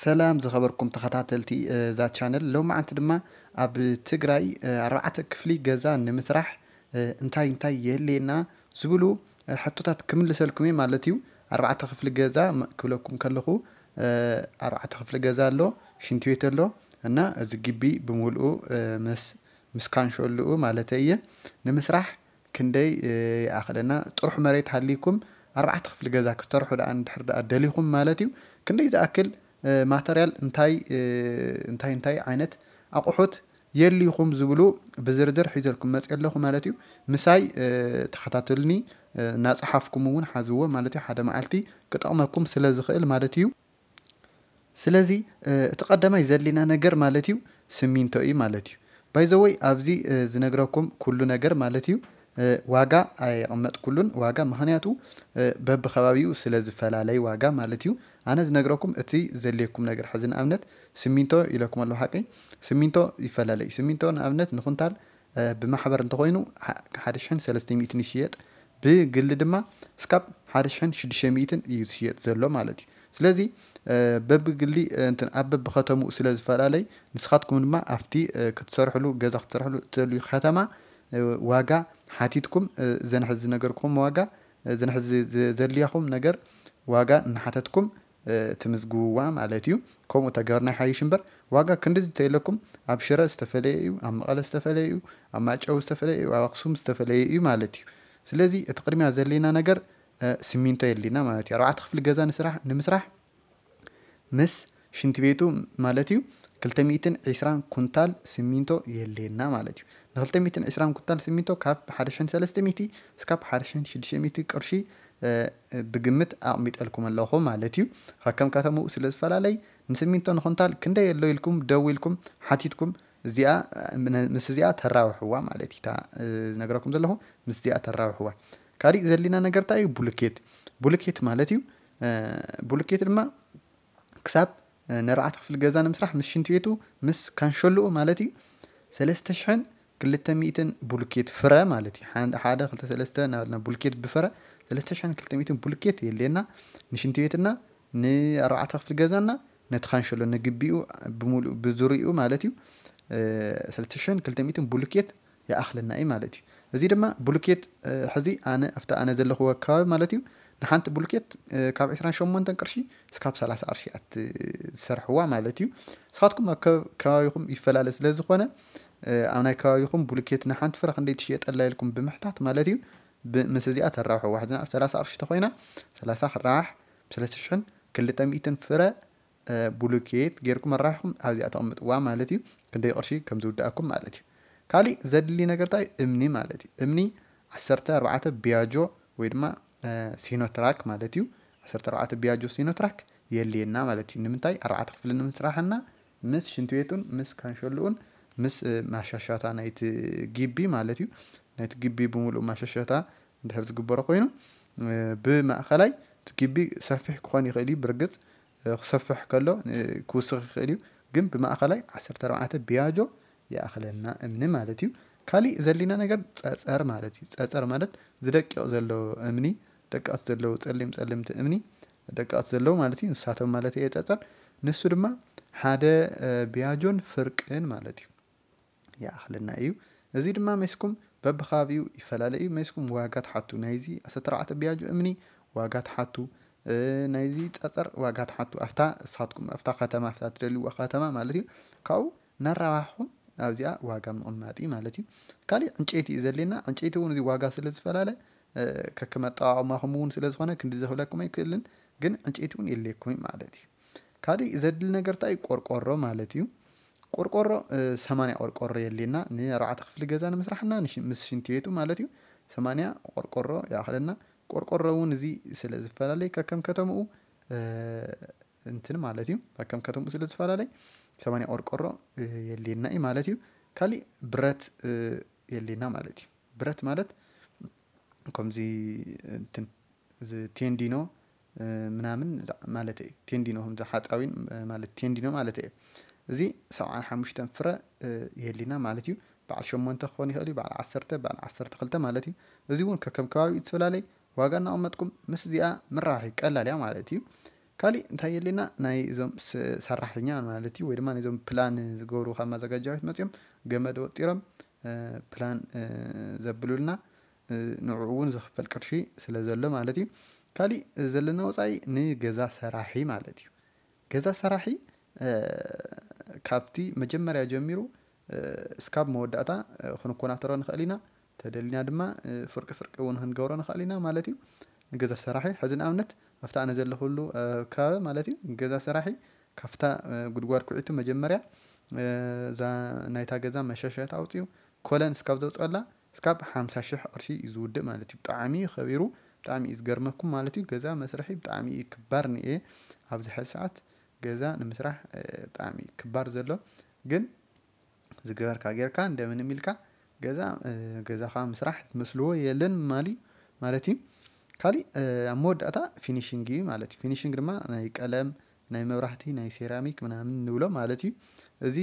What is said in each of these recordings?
ሰላም ዝኸበርኩም ተኸታተልቲ እዛ ቻነል ሎ መዓንቲ ድማ ኣብ ትግራይ ኣርባዕተ ክፍሊ ገዛ ንምስራሕ እንታይ እንታይ የህልየና ዝብሉ ሕቶታት ክምልሰልኩም እየ ማለት እዩ ኣርባዕተ ክፍሊ ገዛ ክብለኩም ከለኹ ኣርባዕተ ክፍሊ ገዛ ኣሎ ሽንቲ ቤት ኣሎ እና እዚ ግቢ ብምልኡ ምስ ካንሸልኡ ማለት እየ ንምስራሕ ክንደይ ኣኽለና ጥሩሕ መሬት ሃልይኩም ኣርባዕተ ክፍሊ ገዛ ክሰርሑ ደኣ እንድሕር ደሊኹም ማለት እዩ ክንደይ ዝኣክል ማተርያል እንታይ እንታይ እንታይ ዓይነት ኣቑሑት የልዩኹም ዝብሉ ብዝርዝር ሒዘልኩም መፅ ኣለኹ ማለት እዩ ምሳይ ተኸታተልኒ እናፀሓፍኩም እውን ሓዝዎ ማለት እዩ ሓደ መዓልቲ ክጠቕመኩም ስለ ዝኽእል ማለት እዩ ስለዚ እቲ ቀዳማይ ዘሊና ነገር ማለት እዩ ስሚንቶ እዩ ማለት እዩ ባይዘወይ ኣብዚ ዝነግረኩም ኩሉ ነገር ማለት እዩ ዋጋ ኣይቕመጥ ኩሉን ዋጋ ምክንያቱ በብከባቢኡ ስለ ዝፈላለዩ ዋጋ ማለት እዩ ኣነ ዝነግረኩም እቲ ዘድልየኩም ነገር ሕዚ ንኣብነት ስሚንቶ ኢለኩም ኣለዉ ሓቂ ስሚንቶ ይፈላለ እዩ ስሚንቶ ንኣብነት ንኩንታል ብማሕበር እንተኮይኑ ሓደ ሽሕን ሰለስተ ሚእትን ይሽየጥ ብግሊ ድማ እስካብ ሓደ ሽሕን ሽዱሽተ ሚእትን እዩ ዝሽየጥ ዘሎ ማለት እዩ ስለዚ በብግሊ ኣብ በብከተምኡ ስለ ዝፈላለዩ ንስኻትኩም ድማ ኣብቲ ክትሰርሕሉ ገዛ ክትሰርሕሉ እተልዩ ከተማ ዋጋ ሓቲትኩም ዘንሕዚ ነገርኩም ዋጋ ዘንሕዚ ዘድልያኹም ነገር ዋጋ እናሓተትኩም ትምዝግብዋ ማለት እዩ ከምኡ ተገበርናይ ሓይሽ እምበር ዋጋ ክንዲዚ ተይለኩም ኣብ ሽረ ዝተፈለየ እዩ ኣብ መቐለ ዝተፈለየ እዩ ኣብ ማጨው ዝተፈለየ እዩ ኣብ ኣክሱም ዝተፈለየ እዩ ማለት እዩ ስለዚ እቲ ቅድሚያ ዘለና ነገር ስሚንቶ የድልና ማለት እዩ ኣርባዕተ ክፍሊ ገዛ ንስራሕ ንምስራሕ ምስ ሽንቲ ቤቱ ማለት እዩ 220 ኩንታል ስሚንቶ የድልየና ማለት እዩ ን220 ኩንታል ስሚንቶ ካብ 1300 እስካብ 1600 ቅርሺ ብግምት ኣቕሚጠልኩም ኣለኹ ማለት እዩ ሃከም ከተምኡ ስለ ዝፈላለይ ንስሚንቶ ንኮንታል ክንደይ ኣሎ ኢልኩም ደው ኢልኩም ሓቲትኩም እዚኣ ምስ እዚኣ ተራብሕዋ ማለት እዩ ነገረኩም ዘለኹ ምስ እዚኣ ተራብሕዋ ካሊእ ዘሊና ነገር እንታይ እዩ ቡሉኬት ቡሉኬት ማለት እዩ ቡሉኬት ድማ ክሳብ ንርዓተ ክፍሊ ገዛ ንምስራሕ ምስ ሽንቲ ቤቱ ምስ ካንሸልኡ ማለት እዩ ሰለስተ ሽሕን ክልተ ሚእትን ቡሉኬት ፍረ ማለት እዩ ሓደ ክልተ ሰለስተ ናበልና ቡሉኬት ብፍረ ሰለስተሽሕን ክልተ ሚእትን ቡሉኬት የድልየና ንሽንቲ ቤትና ንኣርባዕተ ክፍሊ ገዛና ነቲ ካንሸሎ ንግቢኡ ብምሉእ ብዙርይኡ ማለት እዩ ሰለስተሽሕን ክልተ ሚእትን ቡሉኬት ይኣኽለና እዩ ማለት እዩ እዚ ድማ ቡሉኬት ሕዚ ኣነ ኣብቲ ኣነ ዘለኽዎ ከባቢ ማለት እዩ ንሓንቲ ቡሉኬት ካብ 28 ቅርሺ እስካብ 30 ቅርሺ ኣት ዝሰርሕዋ ማለት እዩ ንስኻትኩም ኣብ ከባቢኹም ይፈላለ ስለ ዝኾነ ኣብ ናይ ከባቢኹም ቡሉኬት ንሓንቲ ፍረ ክንደይ ትሽየጠላ ኢልኩም ብምሕታት ማለት እዩ بمسزيات الراحة واحد نا ثلاثة أرش تخوينا ثلاثة خر راح ثلاثة شن كل تم إيتن فرة آه، بلوكيت غيركم الراحكم هذه أتأمد وما التي كندي أرشي كم زود أكم ما التي كالي زاد اللي نقرتاي إمني ما التي إمني عسرت أربعة بياجو ويرما آه، سينوتراك ما التي عسرت أربعة بياجو سينوتراك يلي النا ما نمتاي أربعة قبل نمتراحنا مس شنتويتون مس كانشولون مس آه، ما شاشات جيبي ما ናይቲ ግቢ ብምሉእ ማሸሸታ እንድሕር ዝግበሮ ኮይኑ ብማእኸላይ እቲ ግቢ ሰፊሕ ክኾን ይኽእል እዩ ብርግፅ ክሰፍሕ ከሎ ክውስኽ ይኽእል እዩ ግን ብማእኸላይ 14 ቢያጆ ይኣኽለና እምኒ ማለት እዩ ካሊእ ዘሊና ነገር ፀፀር ማለት እዩ ፀፀር ማለት ዝደቂቕ ዘለዎ እምኒ ደቀቕቲ ዘለው ፀሊም ፀልምቲ እምኒ ደቀቕቲ ዘለው ማለት እዩ ንሳቶም ማለት እየ ፀፀር ንሱ ድማ ሓደ ቢያጆን ፍርቅን ማለት እዩ ይኣኽልና እዩ እዚ ድማ መስኩም ይፈላለ እዩ መስኩም ዋጋ ተሓቱ ናይዚ 14 ብያጁ እምኒ ዋጋ ተሓቱ ናይዚ ፀፀር ዋጋ ተሓቱ ኣፍታ ንስኻትኩም ኣፍታ ከተማ ኣፍታ ትደልይዋ ከተማ ማለት እዩ ካብኡ ነረባሕኹም ኣብዚኣ ዋጋ ምቕማጢ ማለት እዩ ካሊእ ዕንጨይቲ እዩ ዘለየና ዕንጨይቲ እውን እዚ ዋጋ ስለ ዝፈላለ ከከመጠቃቅማኹም እውን ስለ ዝኾነ ክንዲ ዘክብለኩም ኣይክእልን ግን ዕንጨይቲ እውን የድልየኩም ማለት እዩ ካሊእ ዘድሊ ነገርታ እንታይ ቆርቆሮ ማለት እዩ ቆርቆሮ 80 ቆርቆሮ የልየና ንኣርባዕተ ክፍሊ ገዛ ንምስራሕና ምስ ሽንቲ ቤቱ ማለት እዩ 80 ቆርቆሮ የእኽለና ቆርቆሮ እውን እዚ ስለ ዝፈላለዩ ከከም ከተምኡ እንትን ማለት እዩ ከከም ከተምኡ ስለ ዝፈላለዩ 80 ቆርቆሮ የልየና እዩ ማለት እዩ ካሊእ ብረት የልየና ማለት እዩ ብረት ማለት ከምዚ እንትን እዚ ቴንዲኖ ምናምን ማለት እዩ ቴንዲኖ ከምዚ ሓፃዊን ማለት ቴንዲኖ ማለት እዩ እዚ 75 ፍረ የሊና ማለት እዩ በዓል 8 ክኾን ይኽእል እዩ በዓል 10 በዓል 12 ማለት እዩ እዚ እውን ከከም ከባቢ እዩ ዝፈላለይ ዋጋ እናቐመጥኩም ምስ እዚኣ ምራሒ ቀላል እያ ማለት እዩ ካሊእ እንታይ የለና ናይ እዞም ሰራሕተኛ ማለት እዩ ወይ ድማ ናይዞም ፕላን ዝገብሩ ካብ ማዘጋጃዊት መፅኦም ገመድ ወጢሮም ፕላን ዘብሉልና ንዕኡ እውን ዝኽፈል ቅርሺ ስለ ዘሎ ማለት እዩ ካሊእ ዘለና ወፃኢ ንገዛ ሰራሒ ማለት እዩ ገዛ ሰራሒ ካብቲ መጀመርያ ጀሚሩ እስካብ መወዳእታ ክንኮናተሮ ንኽእል ኢና ተደሊና ድማ ፍርቂ ፍርቂ እውን ክንገብሮ ንኽእል ኢና ማለት እዩ ንገዛ ሰራሒ ሕዚ ንኣብነት ኣብታ ኣነ ዘለኩሉ ከባቢ ማለት እዩ ገዛ ሰራሒ ካብታ ጉድጓድ ኩዕቱ መጀመርያ እዛ ናይታ ገዛ መሸሸት ኣውፅኡ ኮለን እስካብ ዘውፅአላ እስካብ ሓምሳ ሽሕ ቅርሺ እዩ ዝውድእ ማለት እዩ ብጣዕሚ ከቢሩ ብጣዕሚ እዩ ዝገርመኩም ማለት እዩ ገዛ መስርሒ ብጣዕሚ እዩ ክባር እኒኤ ኣብዚ ሕዚ ሰዓት ገዛ ንምስራሕ ብጣዕሚ ክባር ዘሎ ግን ዝገበርካ ጌርካ እንደምን ኢልካ ገዛ ገዛኻ ምስራሕ ዝመስልዎ የለን ማሊ ማለት እዩ ካሊእ ኣብ መወዳእታ ፊኒሽንግ እዩ ማለት እዩ ፊኒሽንግ ድማ ናይ ቀለም ናይ መብራህቲ ናይ ሴራሚክ ምናምን ንብሎ ማለት እዩ እዚ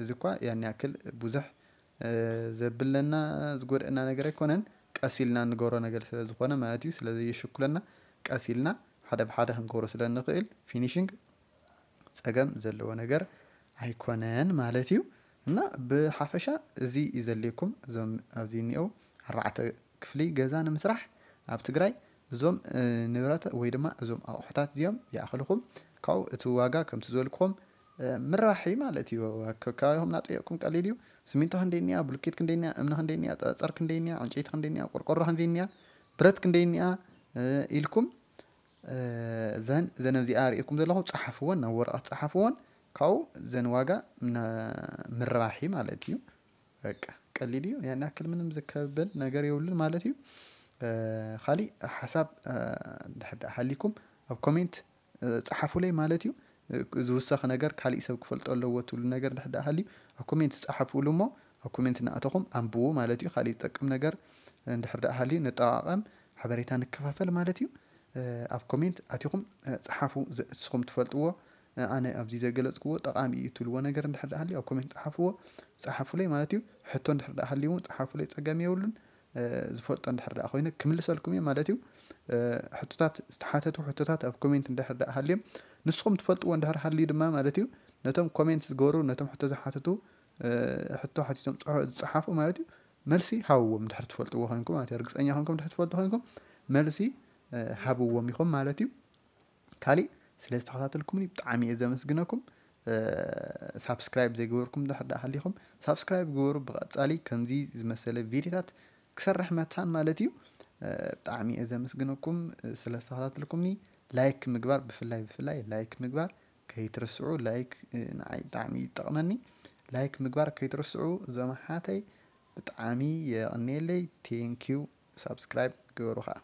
እዚ እኳ ያን ያክል ብዙሕ ዘብለና ዝጎድአና ነገር ኣይኮነን ቀሲልና ንገብሮ ነገር ስለ ዝኾነ ማለት እዩ ስለዘየሽኩለና ቀሲልና ሓደ ብሓደ ክንገብሮ ስለ ንኽእል ፊኒሽንግ ፀገም ዘለዎ ነገር ኣይኮነን ማለት እዩ እና ብሓፈሻ እዚ እዩ ዘልየኩም እዞም ኣብዚ እኒአው ኣርባዕተ ክፍሊ ገዛ ንምስራሕ ኣብ ትግራይ እዞም ንብረት ወይ ድማ እዞም ኣቑሑታት እዚኦም ይኣኽልኩም ካብኡ እቲ ዋጋ ከምቲ ዝበልክኹም ምረባሕ እዩ ማለት እዩ ከባቢኹም እናጠየቅኩም ቀሊል እዩ ስሚንቶ ክንደይ እኒኣ ብሉኬት ክንደይ እኒኣ እምኒ ክንደይ እኒኣ ፀፀር ክንደይ እኒኣ ዕንጨይቲ ክንደይ እኒኣ ቆርቆሮ ክንደይ እኒኣ ብረት ክንደይ እኒኣ ኢልኩም زن زن زي آريكم دلهم تصحفون نور أتصحفون كاو زن واجا من مرباحي مالتيو هك كليديو يعني أكل من مزكبل نجاري ولن مالتيو خالي حساب حد حليكم أو كومنت تصحفوا لي مالتيو زو سخ نجار خالي سب كفلت الله وطول نجار حد حلي أو كومنت تصحفوا لهم أو كومنت نأتكم أنبو مالتيو خالي تكم نجار عند حلي نتاقم حبريتان كفافل مالتيو ኣብ ኮሜንት ኣትኹም ፀሓፉ ንስኹም ትፈልጥዎ ኣነ ኣብዚ ዘገለፅክዎ ጠቃሚ እዩ ትብልዎ ነገር እንድሕር ሃልዩ ኣብ ኮሜንት ፀሓፍዎ ፀሓፉለይ ማለት እዩ ሕቶ እንድሕር ዳ ሃልዩ እውን ፀሓፉለይ ፀገም የብሉን ዝፈልጦ እንድሕር ዳ ኮይኑ ክምልሰልኩም እየ ማለት እዩ ሕቶታት ዝተሓተቱ ሕቶታት ኣብ ኮሜንት እንድሕር ዳ ሃልዮም ንስኹም ትፈልጥዎ እንድሕር ሃልዩ ድማ ማለት እዩ ነቶም ኮሜንት ዝገብሩ ነቶም ሕቶ ዝሓተቱ ሕቶ ሓቲቶም ዝፀሓፉ ማለት እዩ መልሲ ሃብዎም እንድሕር ትፈልጥዎ ኮንኩም ማለት እዩ እርግፀኛ ኮንኩም እንድሕር ትፈልጡ ኮንኩም መልሲ ሃብዎም ይኹም ማለት እዩ ካሊእ ስለ ዝተኸታተልኩምኒ ብጣዕሚ እየ ዘመስግነኩም ሳብስክራይብ ዘይገበርኩም ድሕር ዳ ሃሊኹም ሳብስክራይብ ግበሩ ብቐፃሊ ከምዚ ዝመሰለ ቪድዮታት ክሰርሕ መታን ማለት እዩ ብጣዕሚ እየ ዘመስግነኩም ስለ ዝተኸታተልኩምኒ ላይክ ምግባር ብፍላይ ብፍላይ ላይክ ምግባር ከይትርስዑ ላይክ ንዓይ ብጣዕሚ ይጠቕመኒ ላይክ ምግባር ከይትርስዑ እዞም ሓተይ ብጣዕሚ የቕኒየለይ ቴንኪዩ ሳብስክራይብ ግበሩ ከዓ